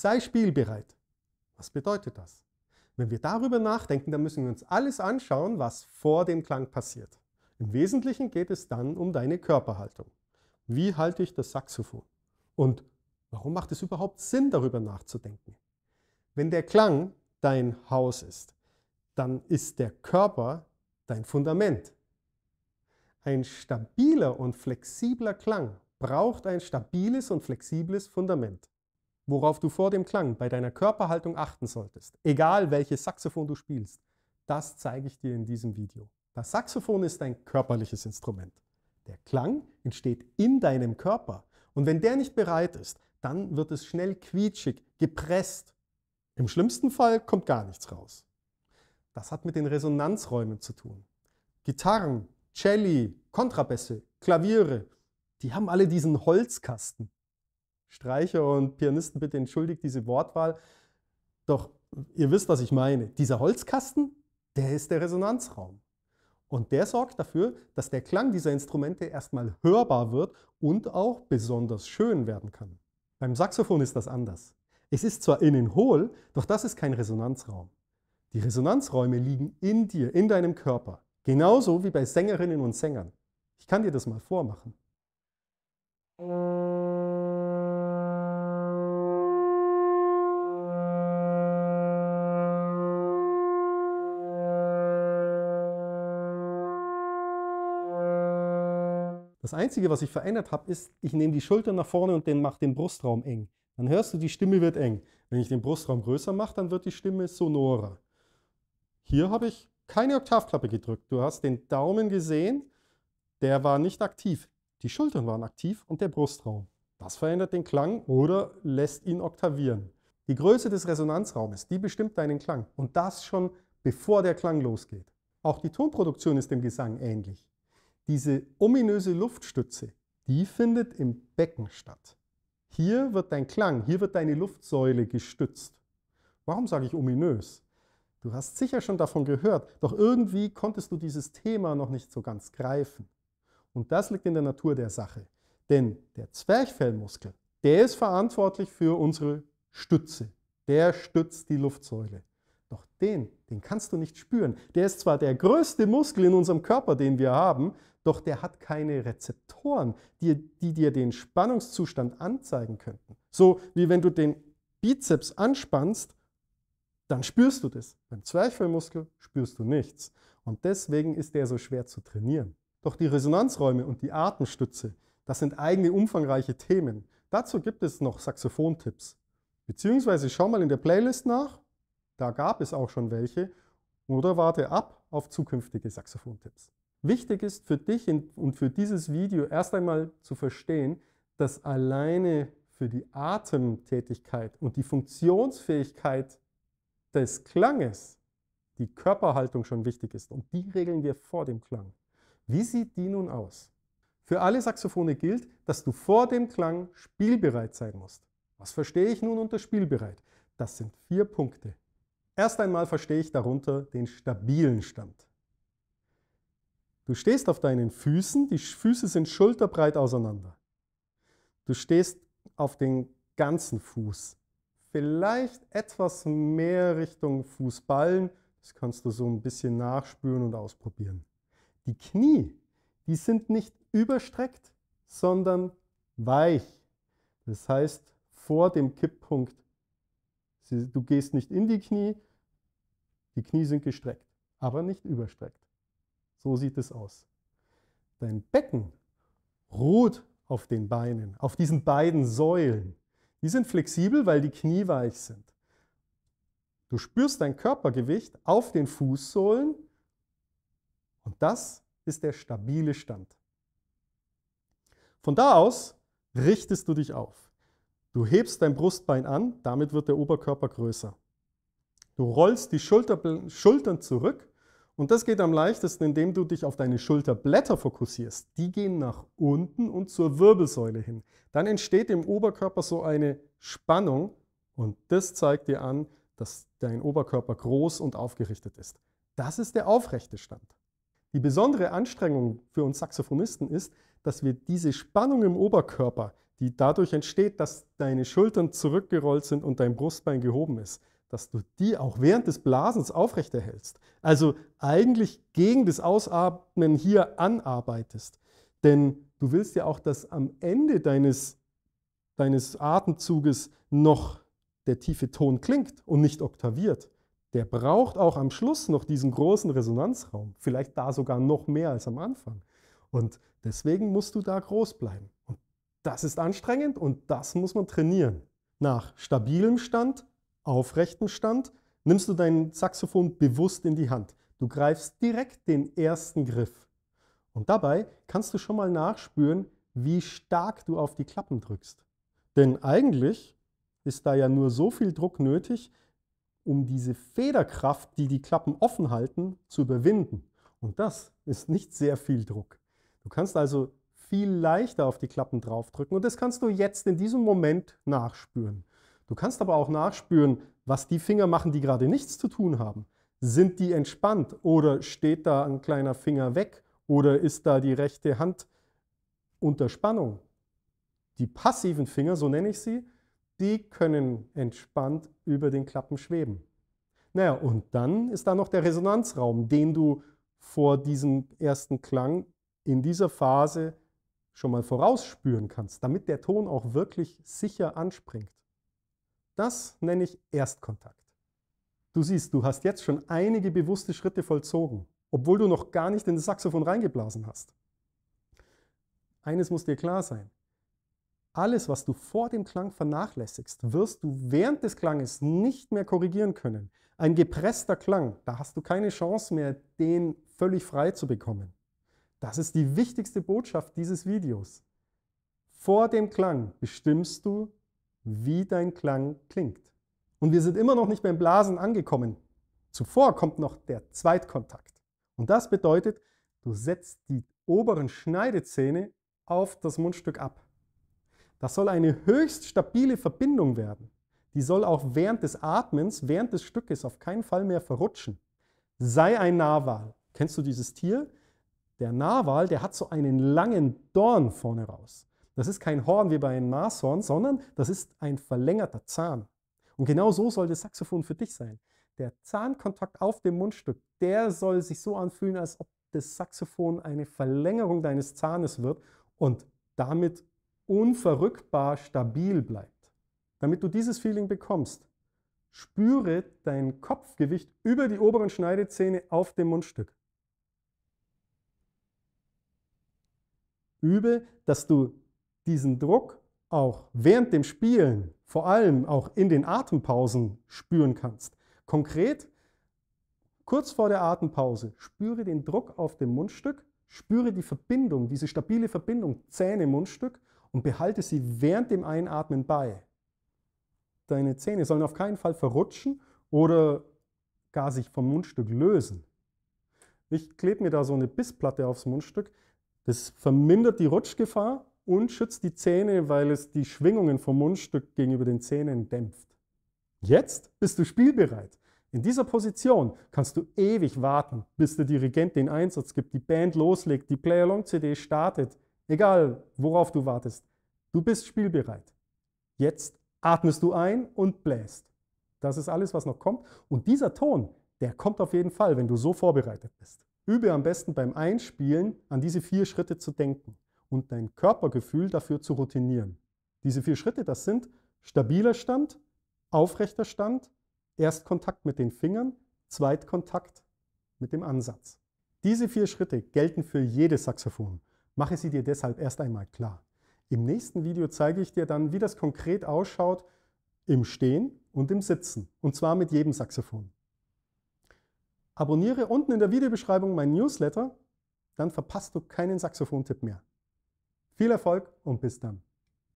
sei spielbereit. Was bedeutet das? Wenn wir darüber nachdenken, dann müssen wir uns alles anschauen, was vor dem Klang passiert. Im Wesentlichen geht es dann um deine Körperhaltung. Wie halte ich das Saxophon? Und warum macht es überhaupt Sinn, darüber nachzudenken? Wenn der Klang dein Haus ist, dann ist der Körper dein Fundament. Ein stabiler und flexibler Klang braucht ein stabiles und flexibles Fundament worauf du vor dem Klang bei deiner Körperhaltung achten solltest, egal welches Saxophon du spielst, das zeige ich dir in diesem Video. Das Saxophon ist ein körperliches Instrument. Der Klang entsteht in deinem Körper und wenn der nicht bereit ist, dann wird es schnell quietschig, gepresst. Im schlimmsten Fall kommt gar nichts raus. Das hat mit den Resonanzräumen zu tun. Gitarren, Celli, Kontrabässe, Klaviere, die haben alle diesen Holzkasten. Streicher und Pianisten bitte entschuldigt diese Wortwahl. Doch ihr wisst, was ich meine. Dieser Holzkasten, der ist der Resonanzraum. Und der sorgt dafür, dass der Klang dieser Instrumente erstmal hörbar wird und auch besonders schön werden kann. Beim Saxophon ist das anders. Es ist zwar innen hohl, doch das ist kein Resonanzraum. Die Resonanzräume liegen in dir, in deinem Körper. Genauso wie bei Sängerinnen und Sängern. Ich kann dir das mal vormachen. Das Einzige, was ich verändert habe, ist, ich nehme die Schultern nach vorne und den mache den Brustraum eng. Dann hörst du, die Stimme wird eng. Wenn ich den Brustraum größer mache, dann wird die Stimme sonorer. Hier habe ich keine Oktavklappe gedrückt. Du hast den Daumen gesehen, der war nicht aktiv. Die Schultern waren aktiv und der Brustraum. Das verändert den Klang oder lässt ihn oktavieren. Die Größe des Resonanzraumes, die bestimmt deinen Klang und das schon bevor der Klang losgeht. Auch die Tonproduktion ist dem Gesang ähnlich. Diese ominöse Luftstütze, die findet im Becken statt. Hier wird dein Klang, hier wird deine Luftsäule gestützt. Warum sage ich ominös? Du hast sicher schon davon gehört, doch irgendwie konntest du dieses Thema noch nicht so ganz greifen. Und das liegt in der Natur der Sache. Denn der Zwerchfellmuskel, der ist verantwortlich für unsere Stütze. Der stützt die Luftsäule. Doch den, den kannst du nicht spüren. Der ist zwar der größte Muskel in unserem Körper, den wir haben, doch der hat keine Rezeptoren, die, die dir den Spannungszustand anzeigen könnten. So wie wenn du den Bizeps anspannst, dann spürst du das. Beim Zwerchfellmuskel spürst du nichts. Und deswegen ist der so schwer zu trainieren. Doch die Resonanzräume und die Atemstütze, das sind eigene umfangreiche Themen. Dazu gibt es noch Saxophontipps. Beziehungsweise schau mal in der Playlist nach, da gab es auch schon welche, oder warte ab auf zukünftige Saxophontipps. Wichtig ist für dich und für dieses Video erst einmal zu verstehen, dass alleine für die Atemtätigkeit und die Funktionsfähigkeit des Klanges die Körperhaltung schon wichtig ist. Und die regeln wir vor dem Klang. Wie sieht die nun aus? Für alle Saxophone gilt, dass du vor dem Klang spielbereit sein musst. Was verstehe ich nun unter spielbereit? Das sind vier Punkte. Erst einmal verstehe ich darunter den stabilen Stand. Du stehst auf deinen Füßen, die Füße sind schulterbreit auseinander. Du stehst auf den ganzen Fuß. Vielleicht etwas mehr Richtung Fußballen. Das kannst du so ein bisschen nachspüren und ausprobieren. Die Knie, die sind nicht überstreckt, sondern weich. Das heißt, vor dem Kipppunkt, du gehst nicht in die Knie, die Knie sind gestreckt, aber nicht überstreckt. So sieht es aus. Dein Becken ruht auf den Beinen, auf diesen beiden Säulen. Die sind flexibel, weil die Knie weich sind. Du spürst dein Körpergewicht auf den Fußsohlen und das ist der stabile Stand. Von da aus richtest du dich auf. Du hebst dein Brustbein an, damit wird der Oberkörper größer. Du rollst die Schulter, Schultern zurück und das geht am leichtesten, indem du dich auf deine Schulterblätter fokussierst. Die gehen nach unten und zur Wirbelsäule hin. Dann entsteht im Oberkörper so eine Spannung und das zeigt dir an, dass dein Oberkörper groß und aufgerichtet ist. Das ist der aufrechte Stand. Die besondere Anstrengung für uns Saxophonisten ist, dass wir diese Spannung im Oberkörper, die dadurch entsteht, dass deine Schultern zurückgerollt sind und dein Brustbein gehoben ist, dass du die auch während des Blasens aufrechterhältst. Also eigentlich gegen das Ausatmen hier anarbeitest. Denn du willst ja auch, dass am Ende deines, deines Atemzuges noch der tiefe Ton klingt und nicht oktaviert. Der braucht auch am Schluss noch diesen großen Resonanzraum. Vielleicht da sogar noch mehr als am Anfang. Und deswegen musst du da groß bleiben. Und das ist anstrengend und das muss man trainieren. Nach stabilem Stand aufrechten Stand nimmst du dein Saxophon bewusst in die Hand. Du greifst direkt den ersten Griff. Und dabei kannst du schon mal nachspüren, wie stark du auf die Klappen drückst. Denn eigentlich ist da ja nur so viel Druck nötig, um diese Federkraft, die die Klappen offen halten, zu überwinden. Und das ist nicht sehr viel Druck. Du kannst also viel leichter auf die Klappen draufdrücken und das kannst du jetzt in diesem Moment nachspüren. Du kannst aber auch nachspüren, was die Finger machen, die gerade nichts zu tun haben. Sind die entspannt oder steht da ein kleiner Finger weg oder ist da die rechte Hand unter Spannung? Die passiven Finger, so nenne ich sie, die können entspannt über den Klappen schweben. Naja, und dann ist da noch der Resonanzraum, den du vor diesem ersten Klang in dieser Phase schon mal vorausspüren kannst, damit der Ton auch wirklich sicher anspringt. Das nenne ich Erstkontakt. Du siehst, du hast jetzt schon einige bewusste Schritte vollzogen, obwohl du noch gar nicht in das Saxophon reingeblasen hast. Eines muss dir klar sein. Alles, was du vor dem Klang vernachlässigst, wirst du während des Klanges nicht mehr korrigieren können. Ein gepresster Klang, da hast du keine Chance mehr, den völlig frei zu bekommen. Das ist die wichtigste Botschaft dieses Videos. Vor dem Klang bestimmst du wie dein Klang klingt. Und wir sind immer noch nicht beim Blasen angekommen. Zuvor kommt noch der Zweitkontakt. Und das bedeutet, du setzt die oberen Schneidezähne auf das Mundstück ab. Das soll eine höchst stabile Verbindung werden. Die soll auch während des Atmens, während des Stückes auf keinen Fall mehr verrutschen. Sei ein Narwal. Kennst du dieses Tier? Der Narwal, der hat so einen langen Dorn vorne raus. Das ist kein Horn wie bei einem Marshorn, sondern das ist ein verlängerter Zahn. Und genau so soll das Saxophon für dich sein. Der Zahnkontakt auf dem Mundstück, der soll sich so anfühlen, als ob das Saxophon eine Verlängerung deines Zahnes wird und damit unverrückbar stabil bleibt. Damit du dieses Feeling bekommst, spüre dein Kopfgewicht über die oberen Schneidezähne auf dem Mundstück. Übe, dass du diesen Druck auch während dem Spielen, vor allem auch in den Atempausen spüren kannst. Konkret, kurz vor der Atempause, spüre den Druck auf dem Mundstück, spüre die Verbindung, diese stabile Verbindung Zähne-Mundstück und behalte sie während dem Einatmen bei. Deine Zähne sollen auf keinen Fall verrutschen oder gar sich vom Mundstück lösen. Ich klebe mir da so eine Bissplatte aufs Mundstück. Das vermindert die Rutschgefahr und schützt die Zähne, weil es die Schwingungen vom Mundstück gegenüber den Zähnen dämpft. Jetzt bist du spielbereit. In dieser Position kannst du ewig warten, bis der Dirigent den Einsatz gibt, die Band loslegt, die Play-Along-CD startet. Egal, worauf du wartest, du bist spielbereit. Jetzt atmest du ein und bläst. Das ist alles, was noch kommt. Und dieser Ton, der kommt auf jeden Fall, wenn du so vorbereitet bist. Übe am besten beim Einspielen an diese vier Schritte zu denken und dein Körpergefühl dafür zu routinieren. Diese vier Schritte, das sind stabiler Stand, aufrechter Stand, Erstkontakt mit den Fingern, Zweitkontakt mit dem Ansatz. Diese vier Schritte gelten für jedes Saxophon. Mache sie dir deshalb erst einmal klar. Im nächsten Video zeige ich dir dann, wie das konkret ausschaut im Stehen und im Sitzen. Und zwar mit jedem Saxophon. Abonniere unten in der Videobeschreibung meinen Newsletter, dann verpasst du keinen Saxophontipp mehr. Viel Erfolg und bis dann.